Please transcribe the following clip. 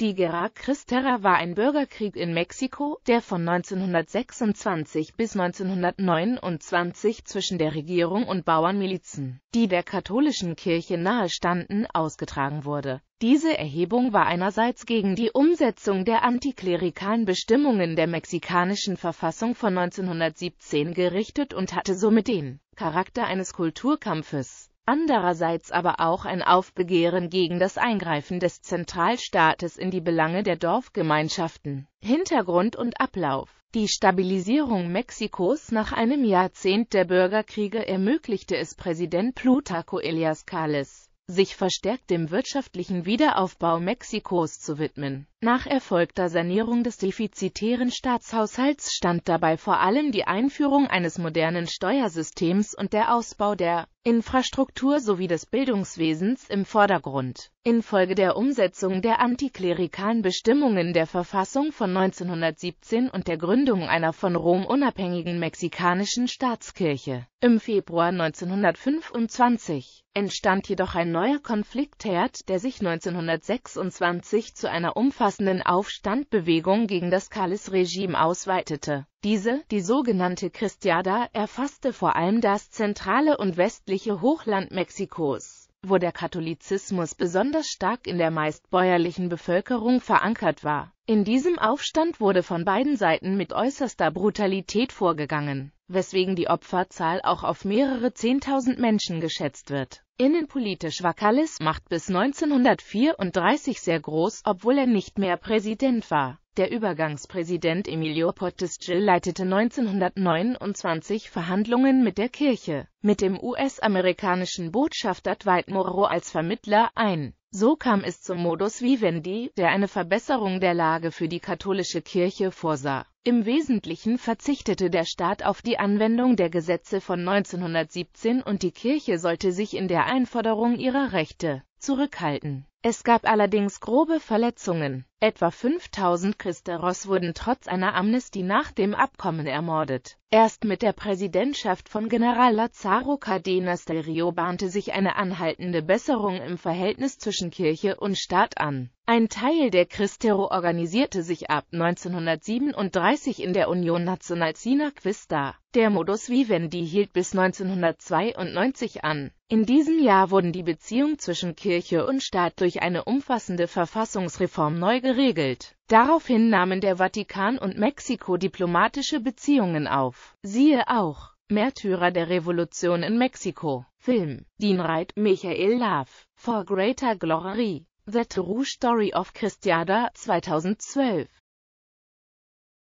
Die Guerra Cristera war ein Bürgerkrieg in Mexiko, der von 1926 bis 1929 zwischen der Regierung und Bauernmilizen, die der katholischen Kirche nahestanden, ausgetragen wurde. Diese Erhebung war einerseits gegen die Umsetzung der antiklerikalen Bestimmungen der mexikanischen Verfassung von 1917 gerichtet und hatte somit den Charakter eines Kulturkampfes andererseits aber auch ein Aufbegehren gegen das Eingreifen des Zentralstaates in die Belange der Dorfgemeinschaften. Hintergrund und Ablauf die Stabilisierung Mexikos nach einem Jahrzehnt der Bürgerkriege ermöglichte es Präsident Plutarco Elias Calles, sich verstärkt dem wirtschaftlichen Wiederaufbau Mexikos zu widmen nach erfolgter Sanierung des defizitären Staatshaushalts stand dabei vor allem die Einführung eines modernen Steuersystems und der Ausbau der Infrastruktur sowie des Bildungswesens im Vordergrund. Infolge der Umsetzung der antiklerikalen Bestimmungen der Verfassung von 1917 und der Gründung einer von Rom unabhängigen mexikanischen Staatskirche im Februar 1925 entstand jedoch ein neuer Konfliktherd, der sich 1926 zu einer umfassenden umfassenden Aufstandbewegung gegen das kallis regime ausweitete. Diese, die sogenannte Christiada, erfasste vor allem das zentrale und westliche Hochland Mexikos, wo der Katholizismus besonders stark in der meist bäuerlichen Bevölkerung verankert war. In diesem Aufstand wurde von beiden Seiten mit äußerster Brutalität vorgegangen weswegen die Opferzahl auch auf mehrere Zehntausend Menschen geschätzt wird. Innenpolitisch war Kallis Macht bis 1934 sehr groß, obwohl er nicht mehr Präsident war. Der Übergangspräsident Emilio Portisgil leitete 1929 Verhandlungen mit der Kirche, mit dem US-amerikanischen Botschafter Dwight Morrow als Vermittler ein. So kam es zum Modus Vivendi, der eine Verbesserung der Lage für die katholische Kirche vorsah. Im Wesentlichen verzichtete der Staat auf die Anwendung der Gesetze von 1917 und die Kirche sollte sich in der Einforderung ihrer Rechte zurückhalten es gab allerdings grobe Verletzungen. Etwa 5000 Cristeros wurden trotz einer Amnestie nach dem Abkommen ermordet. Erst mit der Präsidentschaft von General Lazaro Cardenas del Rio bahnte sich eine anhaltende Besserung im Verhältnis zwischen Kirche und Staat an. Ein Teil der Cristero organisierte sich ab 1937 in der Union Nacional Sina Quista. Der Modus Vivendi hielt bis 1992 an. In diesem Jahr wurden die Beziehungen zwischen Kirche und Staat durch durch eine umfassende Verfassungsreform neu geregelt. Daraufhin nahmen der Vatikan und Mexiko diplomatische Beziehungen auf. Siehe auch Märtyrer der Revolution in Mexiko. Film. Dienreit, Michael Love. For Greater Glory. The True Story of Christiada, 2012.